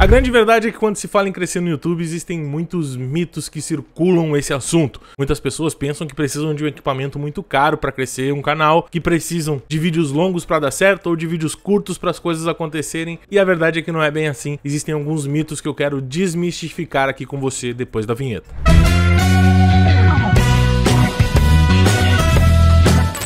A grande verdade é que quando se fala em crescer no YouTube, existem muitos mitos que circulam esse assunto. Muitas pessoas pensam que precisam de um equipamento muito caro para crescer um canal, que precisam de vídeos longos para dar certo ou de vídeos curtos para as coisas acontecerem, e a verdade é que não é bem assim. Existem alguns mitos que eu quero desmistificar aqui com você depois da vinheta. Música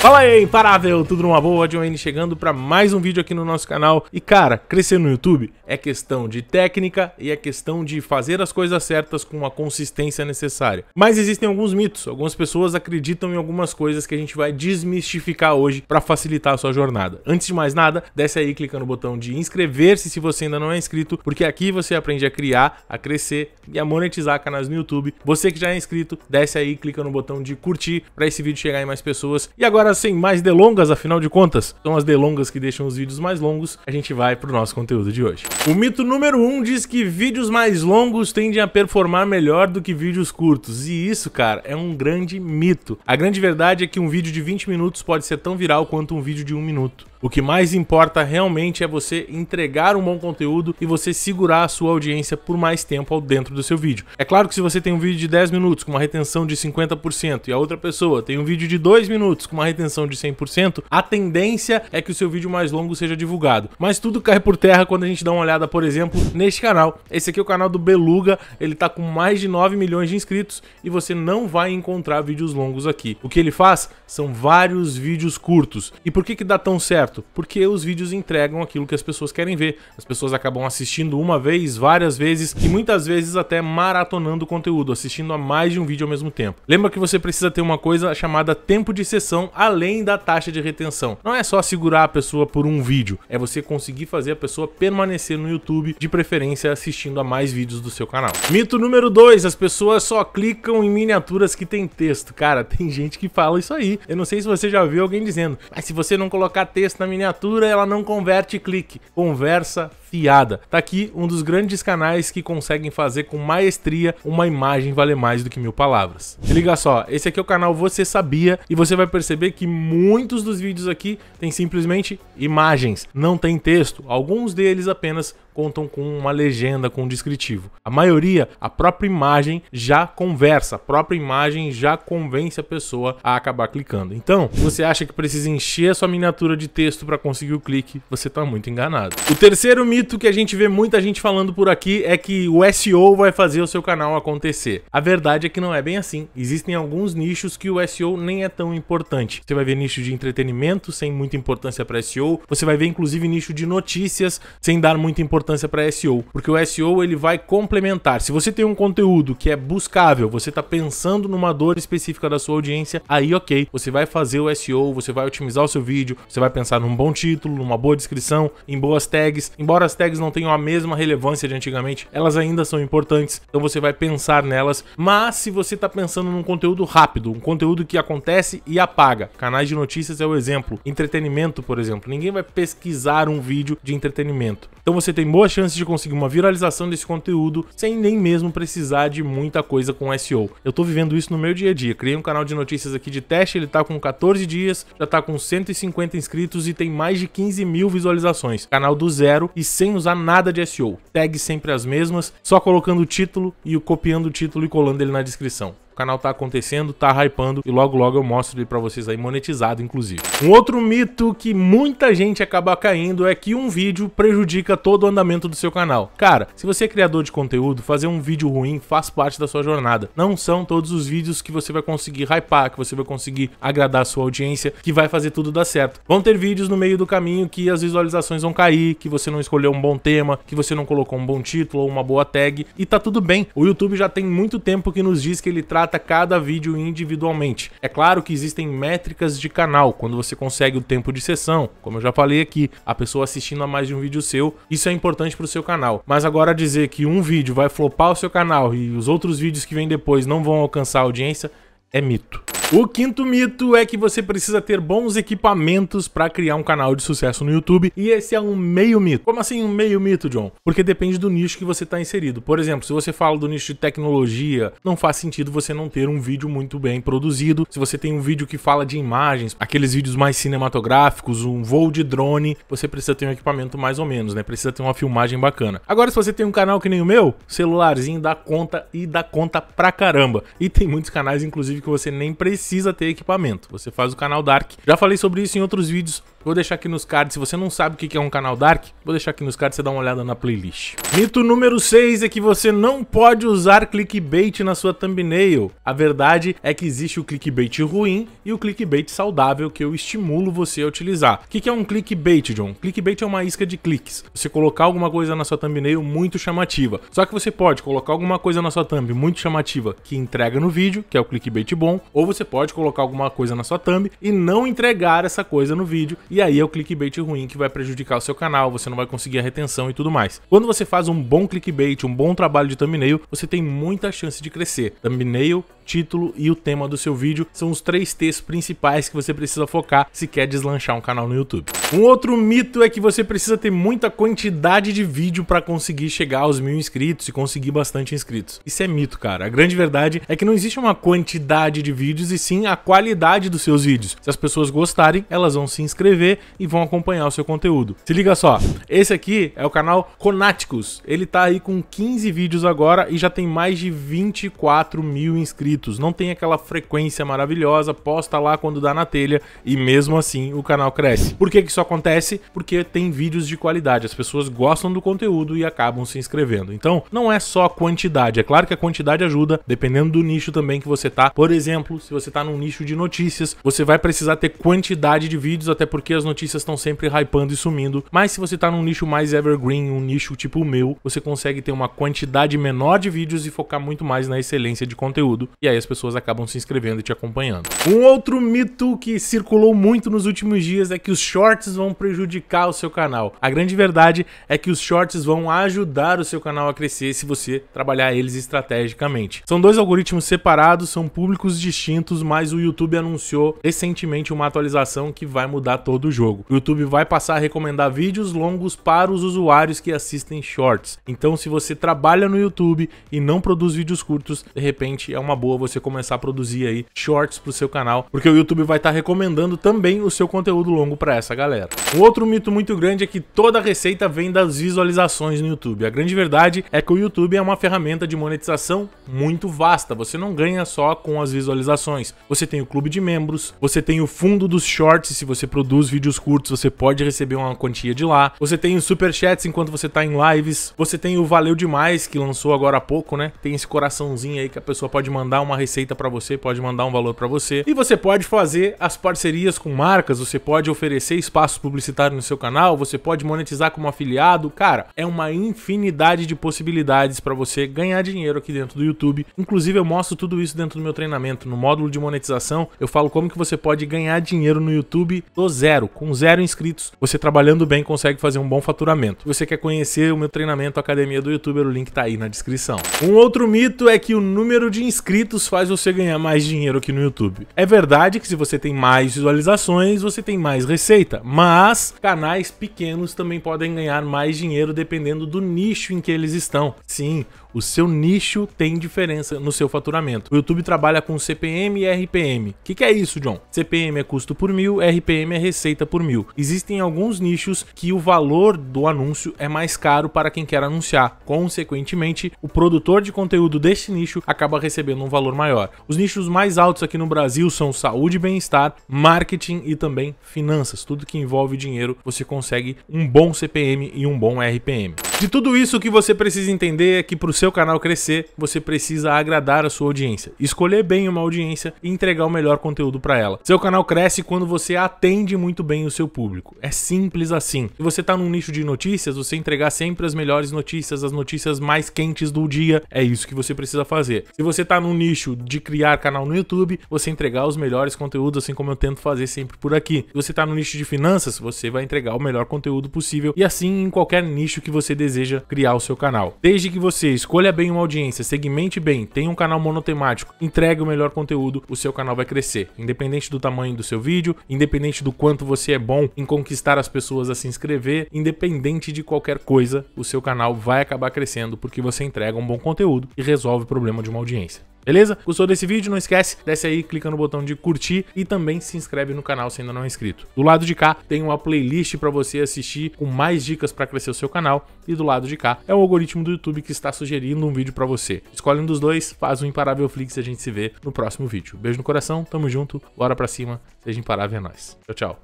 Fala aí, imparável! Tudo numa boa? John chegando para mais um vídeo aqui no nosso canal. E cara, crescer no YouTube é questão de técnica e é questão de fazer as coisas certas com a consistência necessária. Mas existem alguns mitos, algumas pessoas acreditam em algumas coisas que a gente vai desmistificar hoje para facilitar a sua jornada. Antes de mais nada, desce aí clicando no botão de inscrever-se se você ainda não é inscrito, porque aqui você aprende a criar, a crescer e a monetizar canais no YouTube. Você que já é inscrito, desce aí, clica no botão de curtir para esse vídeo chegar em mais pessoas. E agora Agora, sem mais delongas, afinal de contas, são as delongas que deixam os vídeos mais longos, a gente vai pro nosso conteúdo de hoje. O mito número 1 um diz que vídeos mais longos tendem a performar melhor do que vídeos curtos, e isso, cara, é um grande mito. A grande verdade é que um vídeo de 20 minutos pode ser tão viral quanto um vídeo de 1 um minuto. O que mais importa realmente é você entregar um bom conteúdo e você segurar a sua audiência por mais tempo ao dentro do seu vídeo. É claro que se você tem um vídeo de 10 minutos com uma retenção de 50% e a outra pessoa tem um vídeo de 2 minutos com uma retenção de 100%, a tendência é que o seu vídeo mais longo seja divulgado. Mas tudo cai por terra quando a gente dá uma olhada, por exemplo, neste canal. Esse aqui é o canal do Beluga, ele tá com mais de 9 milhões de inscritos e você não vai encontrar vídeos longos aqui. O que ele faz são vários vídeos curtos. E por que que dá tão certo? certo, porque os vídeos entregam aquilo que as pessoas querem ver. As pessoas acabam assistindo uma vez, várias vezes e muitas vezes até maratonando o conteúdo, assistindo a mais de um vídeo ao mesmo tempo. Lembra que você precisa ter uma coisa chamada tempo de sessão além da taxa de retenção. Não é só segurar a pessoa por um vídeo, é você conseguir fazer a pessoa permanecer no YouTube, de preferência assistindo a mais vídeos do seu canal. Mito número 2, as pessoas só clicam em miniaturas que tem texto. Cara, tem gente que fala isso aí. Eu não sei se você já viu alguém dizendo, mas se você não colocar texto na miniatura, ela não converte clique, conversa fiada. Tá aqui um dos grandes canais que conseguem fazer com maestria uma imagem valer mais do que mil palavras. Se liga só, esse aqui é o canal Você Sabia e você vai perceber que muitos dos vídeos aqui tem simplesmente imagens, não tem texto, alguns deles apenas contam com uma legenda, com um descritivo. A maioria, a própria imagem já conversa, a própria imagem já convence a pessoa a acabar clicando. Então, você acha que precisa encher a sua miniatura de texto para conseguir o clique, você está muito enganado. O terceiro mito que a gente vê muita gente falando por aqui é que o SEO vai fazer o seu canal acontecer. A verdade é que não é bem assim. Existem alguns nichos que o SEO nem é tão importante. Você vai ver nicho de entretenimento sem muita importância para SEO, você vai ver inclusive nicho de notícias sem dar muita importância importância para SEO, porque o SEO ele vai complementar. Se você tem um conteúdo que é buscável, você está pensando numa dor específica da sua audiência, aí ok, você vai fazer o SEO, você vai otimizar o seu vídeo, você vai pensar num bom título, numa boa descrição, em boas tags. Embora as tags não tenham a mesma relevância de antigamente, elas ainda são importantes, então você vai pensar nelas. Mas se você está pensando num conteúdo rápido, um conteúdo que acontece e apaga, canais de notícias é o exemplo, entretenimento, por exemplo, ninguém vai pesquisar um vídeo de entretenimento. Então você tem boa boas chances de conseguir uma viralização desse conteúdo sem nem mesmo precisar de muita coisa com SEO. Eu tô vivendo isso no meu dia a dia. Criei um canal de notícias aqui de teste, ele tá com 14 dias, já tá com 150 inscritos e tem mais de 15 mil visualizações. Canal do zero e sem usar nada de SEO. Tag sempre as mesmas, só colocando o título e copiando o título e colando ele na descrição canal tá acontecendo, tá hypando e logo logo eu mostro ele pra vocês aí monetizado, inclusive. Um outro mito que muita gente acaba caindo é que um vídeo prejudica todo o andamento do seu canal. Cara, se você é criador de conteúdo, fazer um vídeo ruim faz parte da sua jornada. Não são todos os vídeos que você vai conseguir hypar, que você vai conseguir agradar a sua audiência, que vai fazer tudo dar certo. Vão ter vídeos no meio do caminho que as visualizações vão cair, que você não escolheu um bom tema, que você não colocou um bom título ou uma boa tag, e tá tudo bem. O YouTube já tem muito tempo que nos diz que ele trata trata cada vídeo individualmente. É claro que existem métricas de canal, quando você consegue o tempo de sessão, como eu já falei aqui, a pessoa assistindo a mais de um vídeo seu, isso é importante para o seu canal. Mas agora dizer que um vídeo vai flopar o seu canal e os outros vídeos que vêm depois não vão alcançar a audiência é mito. O quinto mito é que você precisa ter bons equipamentos para criar um canal de sucesso no YouTube, e esse é um meio mito. Como assim um meio mito, John? Porque depende do nicho que você está inserido. Por exemplo, se você fala do nicho de tecnologia, não faz sentido você não ter um vídeo muito bem produzido. Se você tem um vídeo que fala de imagens, aqueles vídeos mais cinematográficos, um voo de drone, você precisa ter um equipamento mais ou menos, né? Precisa ter uma filmagem bacana. Agora, se você tem um canal que nem o meu, celularzinho dá conta e dá conta pra caramba. E tem muitos canais, inclusive, que você nem precisa precisa ter equipamento. Você faz o canal Dark. Já falei sobre isso em outros vídeos. Vou deixar aqui nos cards, se você não sabe o que é um canal Dark, vou deixar aqui nos cards você dá uma olhada na playlist. Mito número 6 é que você não pode usar clickbait na sua thumbnail. A verdade é que existe o clickbait ruim e o clickbait saudável que eu estimulo você a utilizar. O que é um clickbait, John? Clickbait é uma isca de cliques. Você colocar alguma coisa na sua thumbnail muito chamativa. Só que você pode colocar alguma coisa na sua thumb muito chamativa que entrega no vídeo, que é o clickbait bom, ou você pode colocar alguma coisa na sua thumb e não entregar essa coisa no vídeo, e aí é o clickbait ruim que vai prejudicar o seu canal, você não vai conseguir a retenção e tudo mais. Quando você faz um bom clickbait, um bom trabalho de thumbnail, você tem muita chance de crescer. Thumbnail, título e o tema do seu vídeo são os três T's principais que você precisa focar se quer deslanchar um canal no YouTube. Um outro mito é que você precisa ter muita quantidade de vídeo para conseguir chegar aos mil inscritos e conseguir bastante inscritos. Isso é mito, cara. A grande verdade é que não existe uma quantidade de vídeos e sim a qualidade dos seus vídeos. Se as pessoas gostarem, elas vão se inscrever e vão acompanhar o seu conteúdo. Se liga só, esse aqui é o canal Conáticos. Ele tá aí com 15 vídeos agora e já tem mais de 24 mil inscritos. Não tem aquela frequência maravilhosa, posta lá quando dá na telha e mesmo assim o canal cresce. Por que, que isso acontece? Porque tem vídeos de qualidade, as pessoas gostam do conteúdo e acabam se inscrevendo. Então não é só quantidade, é claro que a quantidade ajuda, dependendo do nicho também que você tá. Por exemplo, se você tá num nicho de notícias, você vai precisar ter quantidade de vídeos, até porque porque as notícias estão sempre hypando e sumindo. Mas se você tá num nicho mais evergreen, um nicho tipo o meu, você consegue ter uma quantidade menor de vídeos e focar muito mais na excelência de conteúdo. E aí as pessoas acabam se inscrevendo e te acompanhando. Um outro mito que circulou muito nos últimos dias é que os shorts vão prejudicar o seu canal. A grande verdade é que os shorts vão ajudar o seu canal a crescer se você trabalhar eles estrategicamente. São dois algoritmos separados, são públicos distintos, mas o YouTube anunciou recentemente uma atualização que vai mudar todo do jogo. O YouTube vai passar a recomendar vídeos longos para os usuários que assistem shorts. Então, se você trabalha no YouTube e não produz vídeos curtos, de repente é uma boa você começar a produzir aí shorts para o seu canal, porque o YouTube vai estar tá recomendando também o seu conteúdo longo para essa galera. Um outro mito muito grande é que toda receita vem das visualizações no YouTube. A grande verdade é que o YouTube é uma ferramenta de monetização muito vasta. Você não ganha só com as visualizações. Você tem o clube de membros, você tem o fundo dos shorts se você produz vídeos curtos, você pode receber uma quantia de lá. Você tem os superchats enquanto você tá em lives. Você tem o Valeu Demais, que lançou agora há pouco, né? Tem esse coraçãozinho aí que a pessoa pode mandar uma receita para você, pode mandar um valor para você. E você pode fazer as parcerias com marcas, você pode oferecer espaço publicitário no seu canal, você pode monetizar como afiliado. Cara, é uma infinidade de possibilidades para você ganhar dinheiro aqui dentro do YouTube. Inclusive, eu mostro tudo isso dentro do meu treinamento. No módulo de monetização, eu falo como que você pode ganhar dinheiro no YouTube do zero zero. Com zero inscritos, você trabalhando bem consegue fazer um bom faturamento. Se você quer conhecer o meu treinamento Academia do Youtuber, o link tá aí na descrição. Um outro mito é que o número de inscritos faz você ganhar mais dinheiro aqui no YouTube. É verdade que se você tem mais visualizações, você tem mais receita, mas canais pequenos também podem ganhar mais dinheiro dependendo do nicho em que eles estão. Sim, o seu nicho tem diferença no seu faturamento. O YouTube trabalha com CPM e RPM. O que, que é isso, John? CPM é custo por mil, RPM é receita receita por mil. Existem alguns nichos que o valor do anúncio é mais caro para quem quer anunciar. Consequentemente, o produtor de conteúdo deste nicho acaba recebendo um valor maior. Os nichos mais altos aqui no Brasil são saúde e bem-estar, marketing e também finanças. Tudo que envolve dinheiro, você consegue um bom CPM e um bom RPM. De tudo isso, o que você precisa entender é que para o seu canal crescer, você precisa agradar a sua audiência, escolher bem uma audiência e entregar o melhor conteúdo para ela. Seu canal cresce quando você atende muito muito bem o seu público. É simples assim. Se você está num nicho de notícias, você entregar sempre as melhores notícias, as notícias mais quentes do dia, é isso que você precisa fazer. Se você está num nicho de criar canal no YouTube, você entregar os melhores conteúdos, assim como eu tento fazer sempre por aqui. Se você está no nicho de finanças, você vai entregar o melhor conteúdo possível e assim em qualquer nicho que você deseja criar o seu canal. Desde que você escolha bem uma audiência, segmente bem, tenha um canal monotemático, entregue o melhor conteúdo, o seu canal vai crescer, independente do tamanho do seu vídeo, independente do quanto quanto você é bom em conquistar as pessoas a se inscrever, independente de qualquer coisa, o seu canal vai acabar crescendo porque você entrega um bom conteúdo e resolve o problema de uma audiência. Beleza? Gostou desse vídeo? Não esquece, desce aí, clica no botão de curtir e também se inscreve no canal se ainda não é inscrito. Do lado de cá tem uma playlist para você assistir com mais dicas para crescer o seu canal e do lado de cá é o algoritmo do YouTube que está sugerindo um vídeo para você. Escolhe um dos dois, faz um imparável flix e a gente se vê no próximo vídeo. Beijo no coração, tamo junto, bora pra cima, seja imparável é nóis. Tchau, tchau.